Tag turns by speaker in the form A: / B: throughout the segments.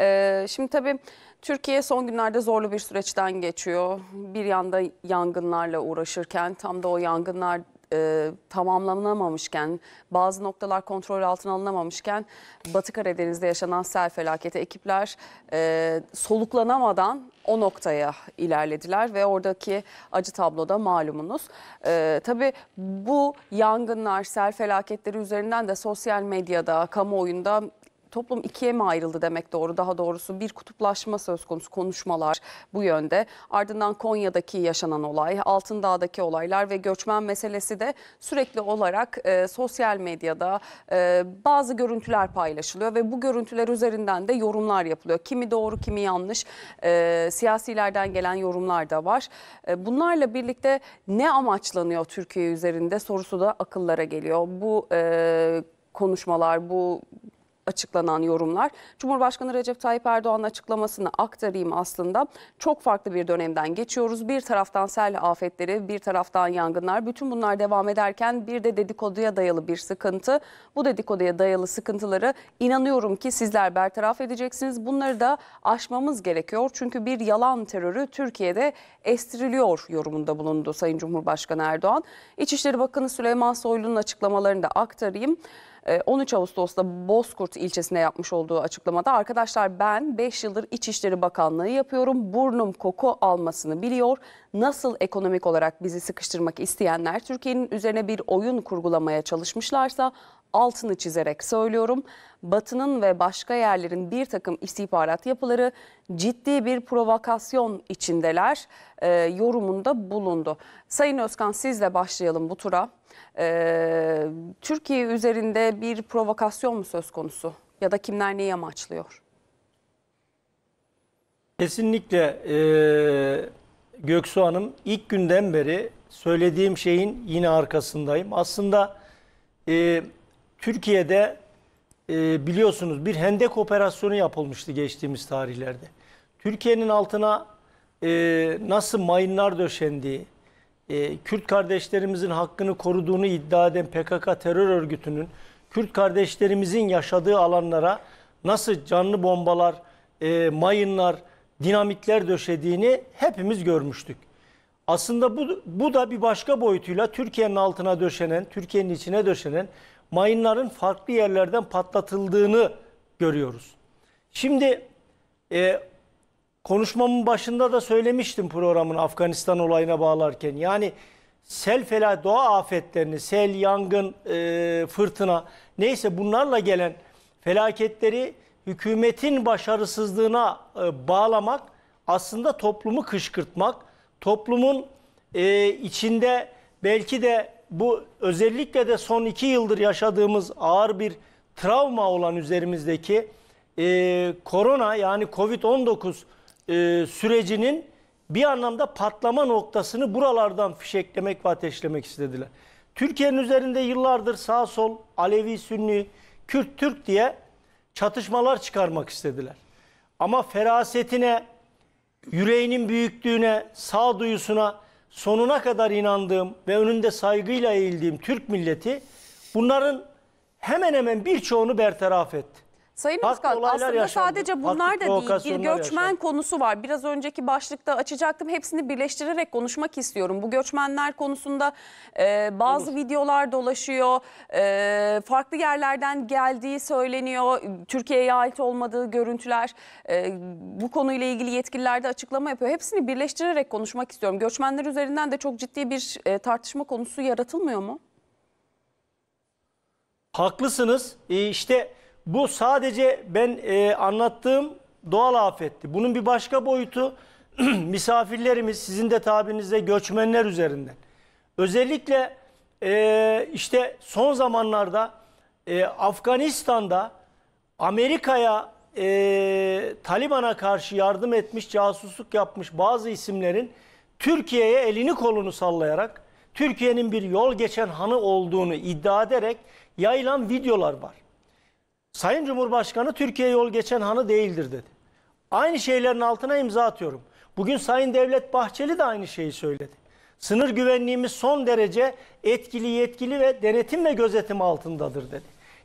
A: E, şimdi tabii Türkiye son günlerde zorlu bir süreçten geçiyor. Bir yanda yangınlarla uğraşırken tam da o yangınlar e, tamamlanamamışken, bazı noktalar kontrol altına alınamamışken Batı Karadeniz'de yaşanan sel felaketi ekipler e, soluklanamadan o noktaya ilerlediler ve oradaki acı tabloda malumunuz. Ee, tabii bu yangınlar, sel felaketleri üzerinden de sosyal medyada, kamuoyunda toplum ikiye mi ayrıldı demek doğru daha doğrusu bir kutuplaşma söz konusu konuşmalar bu yönde ardından Konya'daki yaşanan olay Altındağ'daki olaylar ve göçmen meselesi de sürekli olarak e, sosyal medyada e, bazı görüntüler paylaşılıyor ve bu görüntüler üzerinden de yorumlar yapılıyor kimi doğru kimi yanlış e, siyasilerden gelen yorumlar da var e, bunlarla birlikte ne amaçlanıyor Türkiye üzerinde sorusu da akıllara geliyor bu e, konuşmalar bu açıklanan yorumlar. Cumhurbaşkanı Recep Tayyip Erdoğan'ın açıklamasını aktarayım aslında. Çok farklı bir dönemden geçiyoruz. Bir taraftan sel afetleri, bir taraftan yangınlar. Bütün bunlar devam ederken bir de dedikoduya dayalı bir sıkıntı. Bu dedikoduya dayalı sıkıntıları inanıyorum ki sizler bertaraf edeceksiniz. Bunları da aşmamız gerekiyor. Çünkü bir yalan terörü Türkiye'de estiriliyor yorumunda bulundu Sayın Cumhurbaşkanı Erdoğan. İçişleri Bakanı Süleyman Soylu'nun açıklamalarını da aktarayım. 13 ee, Ağustos'ta Bozkurt ilçesine yapmış olduğu açıklamada arkadaşlar ben 5 yıldır İçişleri Bakanlığı yapıyorum. Burnum koku almasını biliyor. Nasıl ekonomik olarak bizi sıkıştırmak isteyenler Türkiye'nin üzerine bir oyun kurgulamaya çalışmışlarsa altını çizerek söylüyorum. Batı'nın ve başka yerlerin bir takım istihbarat yapıları ciddi bir provokasyon içindeler e, yorumunda bulundu. Sayın Özkan sizle başlayalım bu tura. Ee, Türkiye üzerinde bir provokasyon mu söz konusu ya da kimler neyi amaçlıyor?
B: Kesinlikle e, Göksu Hanım ilk günden beri söylediğim şeyin yine arkasındayım. Aslında e, Türkiye'de e, biliyorsunuz bir hendek operasyonu yapılmıştı geçtiğimiz tarihlerde. Türkiye'nin altına e, nasıl mayınlar döşendiği, e, Kürt kardeşlerimizin hakkını koruduğunu iddia eden PKK terör örgütünün Kürt kardeşlerimizin yaşadığı alanlara nasıl canlı bombalar, e, mayınlar, dinamitler döşediğini hepimiz görmüştük. Aslında bu, bu da bir başka boyutuyla Türkiye'nin altına döşenen, Türkiye'nin içine döşenen mayınların farklı yerlerden patlatıldığını görüyoruz. Şimdi e, konuşmamın başında da söylemiştim programın Afganistan olayına bağlarken. Yani sel fela doğa afetlerini, sel, yangın, e, fırtına neyse bunlarla gelen felaketleri hükümetin başarısızlığına e, bağlamak aslında toplumu kışkırtmak, toplumun e, içinde belki de bu özellikle de son iki yıldır yaşadığımız ağır bir travma olan üzerimizdeki e, korona yani Covid-19 e, sürecinin bir anlamda patlama noktasını buralardan fişeklemek ve ateşlemek istediler. Türkiye'nin üzerinde yıllardır sağ sol, Alevi, Sünni, Kürt, Türk diye çatışmalar çıkarmak istediler. Ama ferasetine, yüreğinin büyüklüğüne, sağ sağduyusuna sonuna kadar inandığım ve önünde saygıyla eğildiğim Türk milleti bunların hemen hemen birçoğunu bertaraf etti.
A: Sayın Farklı aslında sadece bunlar da değil bir göçmen yaşandı. konusu var. Biraz önceki başlıkta açacaktım hepsini birleştirerek konuşmak istiyorum. Bu göçmenler konusunda e, bazı Olur. videolar dolaşıyor. E, farklı yerlerden geldiği söyleniyor. Türkiye'ye ait olmadığı görüntüler e, bu konuyla ilgili yetkililer de açıklama yapıyor. Hepsini birleştirerek konuşmak istiyorum. Göçmenler üzerinden de çok ciddi bir e, tartışma konusu yaratılmıyor mu?
B: Haklısınız. E, işte bu sadece ben e, anlattığım doğal afetti. Bunun bir başka boyutu misafirlerimiz sizin de tabinizde göçmenler üzerinden. Özellikle e, işte son zamanlarda e, Afganistan'da Amerika'ya e, Taliban'a karşı yardım etmiş, casusluk yapmış bazı isimlerin Türkiye'ye elini kolunu sallayarak Türkiye'nin bir yol geçen hanı olduğunu iddia ederek yayılan videolar var. Sayın Cumhurbaşkanı Türkiye yol geçen hanı değildir dedi. Aynı şeylerin altına imza atıyorum. Bugün Sayın Devlet Bahçeli de aynı şeyi söyledi. Sınır güvenliğimiz son derece etkili, yetkili ve denetim ve gözetim altındadır dedi.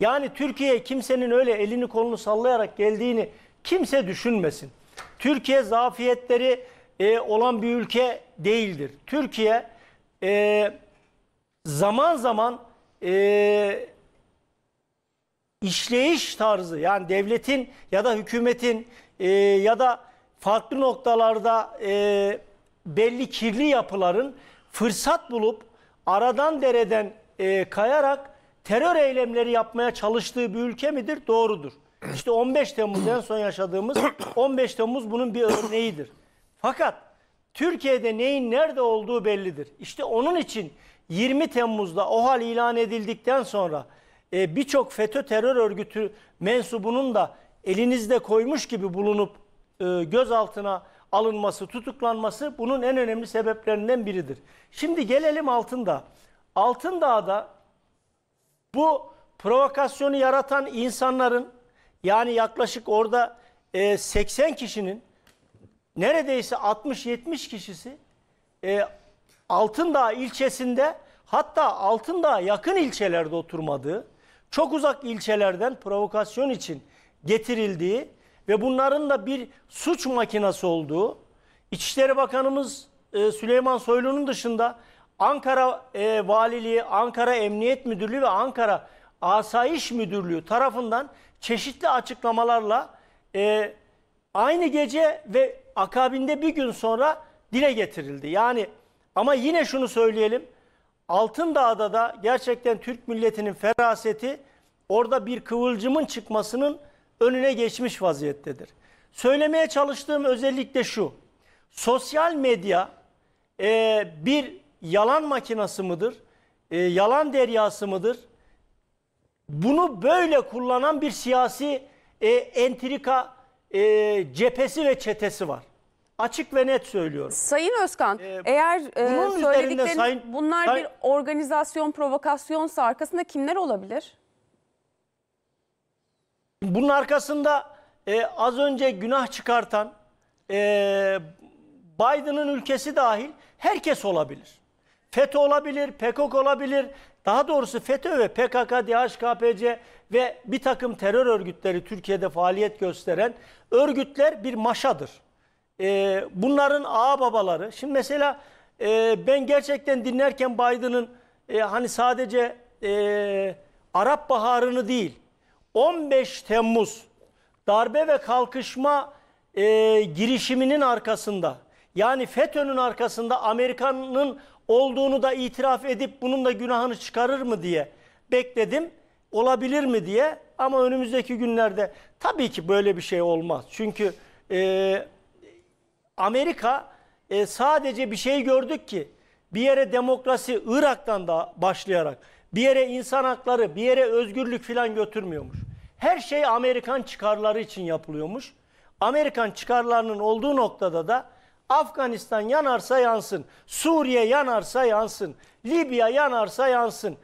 B: Yani Türkiye kimsenin öyle elini kolunu sallayarak geldiğini kimse düşünmesin. Türkiye zafiyetleri e, olan bir ülke değildir. Türkiye e, zaman zaman e, işleyiş tarzı yani devletin ya da hükümetin e, ya da farklı noktalarda e, belli kirli yapıların fırsat bulup aradan dereden e, kayarak terör eylemleri yapmaya çalıştığı bir ülke midir? Doğrudur. İşte 15 Temmuz son yaşadığımız 15 Temmuz bunun bir örneğidir. Fakat Türkiye'de neyin nerede olduğu bellidir. İşte onun için 20 Temmuz'da OHAL ilan edildikten sonra e, birçok FETÖ terör örgütü mensubunun da elinizde koymuş gibi bulunup e, gözaltına alınması, tutuklanması bunun en önemli sebeplerinden biridir. Şimdi gelelim Altındağ. Altındağ'da bu provokasyonu yaratan insanların yani yaklaşık orada e, 80 kişinin neredeyse 60-70 kişisi e, Altındağ ilçesinde hatta Altındağ yakın ilçelerde oturmadığı çok uzak ilçelerden provokasyon için getirildiği ve bunların da bir suç makinası olduğu İçişleri Bakanımız e, Süleyman Soylu'nun dışında Ankara e, Valiliği, Ankara Emniyet Müdürlüğü ve Ankara Asayiş Müdürlüğü tarafından çeşitli açıklamalarla e, aynı gece ve akabinde bir gün sonra dile getirildi. Yani ama yine şunu söyleyelim. Altındağ'da da gerçekten Türk milletinin feraseti orada bir kıvılcımın çıkmasının önüne geçmiş vaziyettedir. Söylemeye çalıştığım özellikle şu. Sosyal medya e, bir yalan makinası mıdır? E, yalan deryası mıdır? Bunu böyle kullanan bir siyasi e, entrika e, cephesi ve çetesi var. Açık ve net söylüyorum.
A: Sayın Özkan, ee, eğer e, bunun e, söylediklerin bunlar bir organizasyon, provokasyonsa arkasında kimler olabilir?
B: Bunun arkasında e, az önce günah çıkartan e, Biden'ın ülkesi dahil herkes olabilir. FETÖ olabilir, PKK olabilir. Daha doğrusu FETÖ ve PKK, DHKPC ve bir takım terör örgütleri Türkiye'de faaliyet gösteren örgütler bir maşadır e, bunların babaları. Şimdi mesela e, ben gerçekten dinlerken Biden'ın e, hani sadece e, Arap Baharı'nı değil 15 Temmuz darbe ve kalkışma e, girişiminin arkasında yani FETÖ'nün arkasında Amerika'nın olduğunu da itiraf edip bunun da günahını çıkarır mı diye bekledim. Olabilir mi diye ama önümüzdeki günlerde tabii ki böyle bir şey olmaz. Çünkü e, Amerika e, sadece bir şey gördük ki bir yere demokrasi Irak'tan da başlayarak bir yere insan hakları bir yere özgürlük filan götürmüyormuş. Her şey Amerikan çıkarları için yapılıyormuş. Amerikan çıkarlarının olduğu noktada da Afganistan yanarsa yansın, Suriye yanarsa yansın, Libya yanarsa yansın.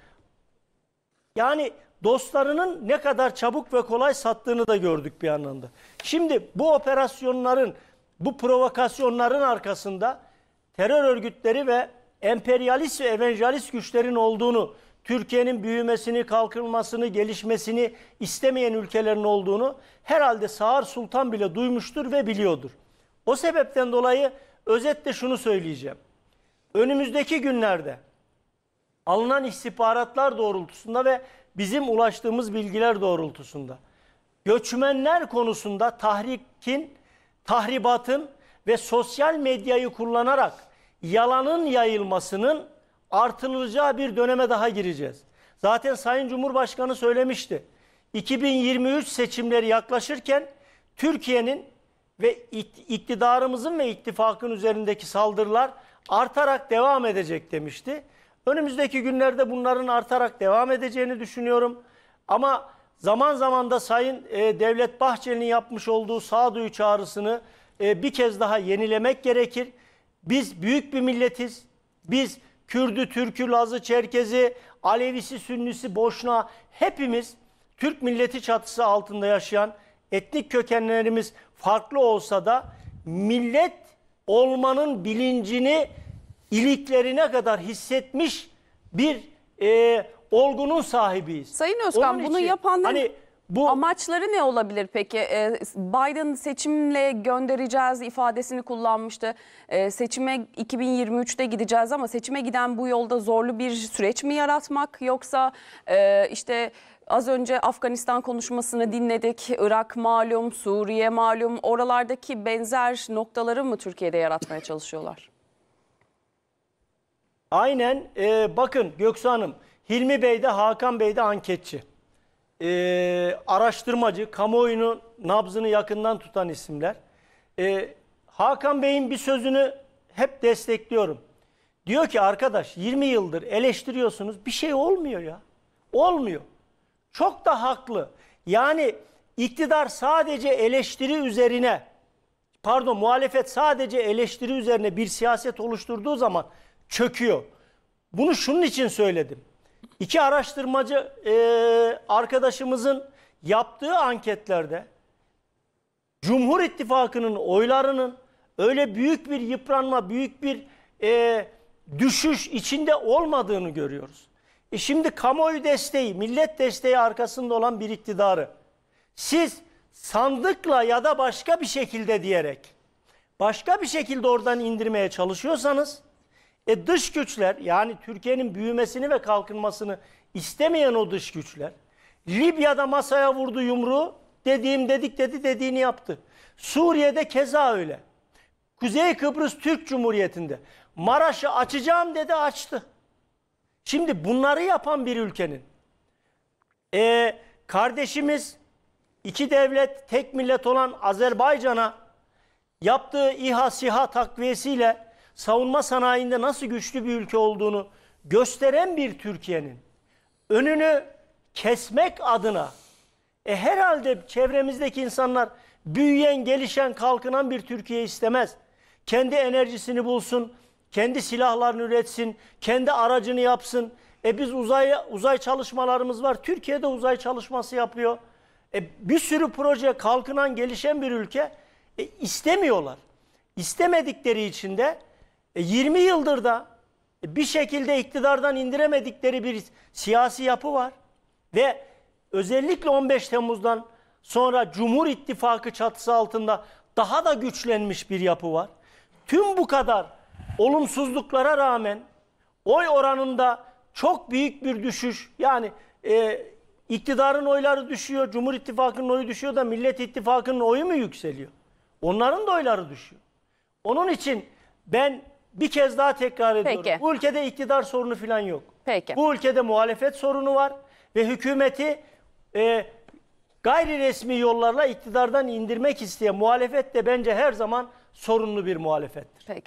B: Yani dostlarının ne kadar çabuk ve kolay sattığını da gördük bir anlamda. Şimdi bu operasyonların bu provokasyonların arkasında terör örgütleri ve emperyalist ve evangelist güçlerin olduğunu, Türkiye'nin büyümesini, kalkınmasını, gelişmesini istemeyen ülkelerin olduğunu herhalde Sağır Sultan bile duymuştur ve biliyordur. O sebepten dolayı özetle şunu söyleyeceğim. Önümüzdeki günlerde alınan istihbaratlar doğrultusunda ve bizim ulaştığımız bilgiler doğrultusunda göçmenler konusunda tahrikin tahribatın ve sosyal medyayı kullanarak yalanın yayılmasının artılacağı bir döneme daha gireceğiz. Zaten Sayın Cumhurbaşkanı söylemişti. 2023 seçimleri yaklaşırken Türkiye'nin ve iktidarımızın ve ittifakın üzerindeki saldırılar artarak devam edecek demişti. Önümüzdeki günlerde bunların artarak devam edeceğini düşünüyorum. Ama Zaman zaman da Sayın e, Devlet Bahçeli'nin yapmış olduğu sağduyu çağrısını e, bir kez daha yenilemek gerekir. Biz büyük bir milletiz. Biz Kürdü, Türkü, Lazı, Çerkezi, Alevisi, Sünnisi, Boşna hepimiz Türk milleti çatısı altında yaşayan etnik kökenlerimiz farklı olsa da millet olmanın bilincini iliklerine kadar hissetmiş bir e, olgunun sahibiyiz.
A: Sayın Özkan Onun bunu için, yapanların hani bu amaçları ne olabilir peki? Ee, Biden seçimle göndereceğiz ifadesini kullanmıştı. Ee, seçime 2023'te gideceğiz ama seçime giden bu yolda zorlu bir süreç mi yaratmak yoksa e, işte az önce Afganistan konuşmasını dinledik. Irak malum, Suriye malum. Oralardaki benzer noktaları mı Türkiye'de yaratmaya çalışıyorlar?
B: Aynen. Ee, bakın Göksu Hanım. Hilmi Bey de Hakan Bey de anketçi. Ee, araştırmacı, kamuoyunun nabzını yakından tutan isimler. Ee, Hakan Bey'in bir sözünü hep destekliyorum. Diyor ki arkadaş 20 yıldır eleştiriyorsunuz bir şey olmuyor ya. Olmuyor. Çok da haklı. Yani iktidar sadece eleştiri üzerine pardon muhalefet sadece eleştiri üzerine bir siyaset oluşturduğu zaman çöküyor. Bunu şunun için söyledim. İki araştırmacı e, arkadaşımızın yaptığı anketlerde Cumhur İttifakı'nın oylarının öyle büyük bir yıpranma, büyük bir e, düşüş içinde olmadığını görüyoruz. E şimdi kamuoyu desteği, millet desteği arkasında olan bir iktidarı siz sandıkla ya da başka bir şekilde diyerek başka bir şekilde oradan indirmeye çalışıyorsanız e dış güçler yani Türkiye'nin büyümesini ve kalkınmasını istemeyen o dış güçler Libya'da masaya vurdu yumruğu dediğim dedik dedi dediğini yaptı. Suriye'de keza öyle. Kuzey Kıbrıs Türk Cumhuriyeti'nde Maraş'ı açacağım dedi açtı. Şimdi bunları yapan bir ülkenin e, kardeşimiz iki devlet tek millet olan Azerbaycan'a yaptığı İHA SİHA takviyesiyle savunma sanayinde nasıl güçlü bir ülke olduğunu gösteren bir Türkiye'nin önünü kesmek adına e herhalde çevremizdeki insanlar büyüyen, gelişen, kalkınan bir Türkiye istemez. Kendi enerjisini bulsun, kendi silahlarını üretsin, kendi aracını yapsın. E biz uzay uzay çalışmalarımız var. Türkiye'de uzay çalışması yapıyor. E bir sürü proje kalkınan, gelişen bir ülke e istemiyorlar. İstemedikleri için de e 20 yıldır da e, bir şekilde iktidardan indiremedikleri bir siyasi yapı var. Ve özellikle 15 Temmuz'dan sonra Cumhur İttifakı çatısı altında daha da güçlenmiş bir yapı var. Tüm bu kadar olumsuzluklara rağmen oy oranında çok büyük bir düşüş yani e, iktidarın oyları düşüyor, Cumhur İttifakı'nın oyu düşüyor da Millet İttifakı'nın oyu mu yükseliyor? Onların da oyları düşüyor. Onun için ben bir kez daha tekrar ediyorum. Peki. Bu ülkede iktidar sorunu falan yok. Peki. Bu ülkede muhalefet sorunu var ve hükümeti e, gayri resmi yollarla iktidardan indirmek isteyen muhalefet de bence her zaman sorunlu bir muhalefettir. Peki.